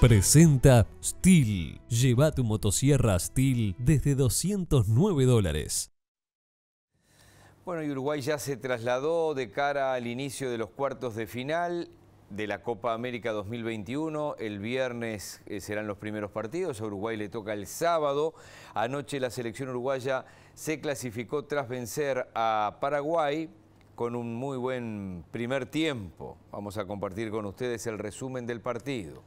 Presenta Steel. Lleva tu motosierra Steel desde 209 dólares. Bueno, y Uruguay ya se trasladó de cara al inicio de los cuartos de final de la Copa América 2021. El viernes eh, serán los primeros partidos, a Uruguay le toca el sábado. Anoche la selección uruguaya se clasificó tras vencer a Paraguay con un muy buen primer tiempo. Vamos a compartir con ustedes el resumen del partido.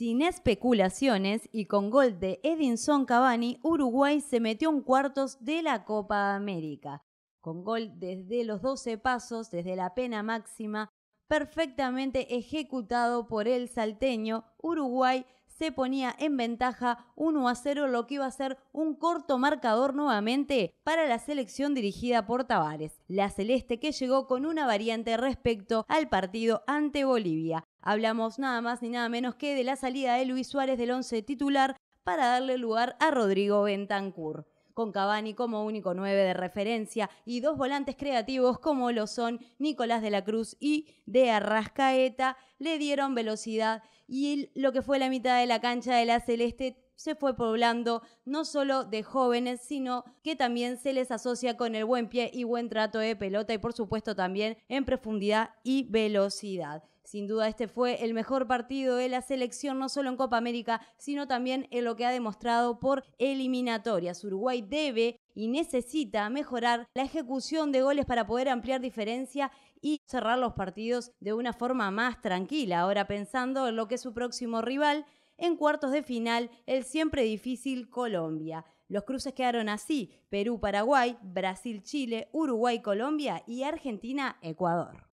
Sin especulaciones y con gol de Edinson Cavani, Uruguay se metió en cuartos de la Copa América. Con gol desde los 12 pasos, desde la pena máxima, perfectamente ejecutado por el salteño, Uruguay se ponía en ventaja 1 a 0, lo que iba a ser un corto marcador nuevamente para la selección dirigida por Tavares. La celeste que llegó con una variante respecto al partido ante Bolivia. Hablamos nada más ni nada menos que de la salida de Luis Suárez del 11 titular para darle lugar a Rodrigo Bentancur con Cavani como único 9 de referencia y dos volantes creativos como lo son Nicolás de la Cruz y de Arrascaeta, le dieron velocidad y lo que fue la mitad de la cancha de la Celeste se fue poblando no solo de jóvenes, sino que también se les asocia con el buen pie y buen trato de pelota y por supuesto también en profundidad y velocidad. Sin duda este fue el mejor partido de la selección, no solo en Copa América, sino también en lo que ha demostrado por eliminatorias. Uruguay debe y necesita mejorar la ejecución de goles para poder ampliar diferencia y cerrar los partidos de una forma más tranquila. Ahora pensando en lo que es su próximo rival, en cuartos de final, el siempre difícil Colombia. Los cruces quedaron así, Perú-Paraguay, Brasil-Chile, Uruguay-Colombia y Argentina-Ecuador.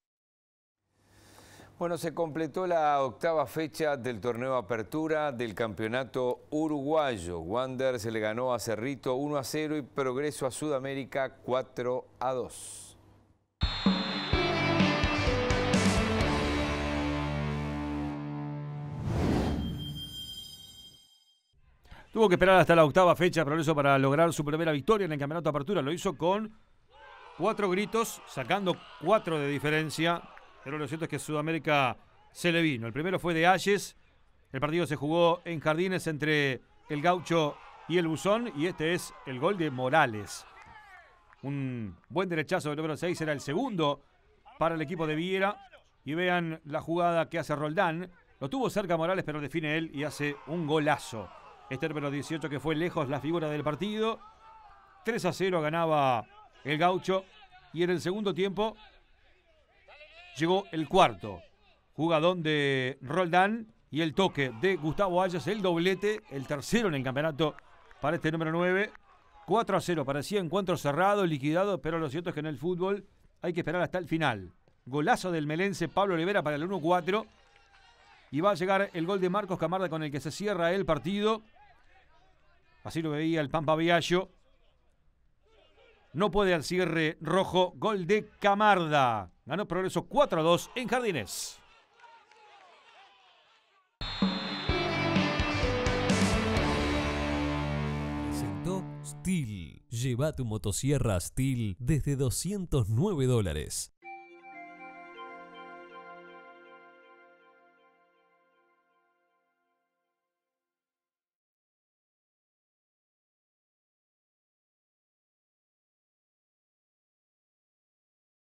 Bueno, se completó la octava fecha del torneo Apertura del campeonato uruguayo. Wander se le ganó a Cerrito 1 a 0 y Progreso a Sudamérica 4 a 2. Tuvo que esperar hasta la octava fecha Progreso para lograr su primera victoria en el campeonato Apertura. Lo hizo con cuatro gritos, sacando cuatro de diferencia pero lo cierto es que Sudamérica se le vino. El primero fue de Ayes. El partido se jugó en Jardines entre el Gaucho y el Buzón. Y este es el gol de Morales. Un buen derechazo del número 6 era el segundo para el equipo de Viera. Y vean la jugada que hace Roldán. Lo tuvo cerca Morales, pero define él y hace un golazo. Este número 18 que fue lejos la figura del partido. 3 a 0 ganaba el gaucho. Y en el segundo tiempo llegó el cuarto. Jugadón de Roldán y el toque de Gustavo Ayas, el doblete, el tercero en el campeonato para este número 9. 4 a 0, parecía encuentro cerrado, liquidado, pero lo cierto es que en el fútbol hay que esperar hasta el final. Golazo del melense Pablo Rivera para el 1-4. Y va a llegar el gol de Marcos Camarda con el que se cierra el partido. Así lo veía el Pampa Viallo. No puede al cierre rojo. Gol de Camarda. Ganó Progreso 4 a 2 en Jardines. Steel. Lleva tu motosierra Steel desde 209 dólares.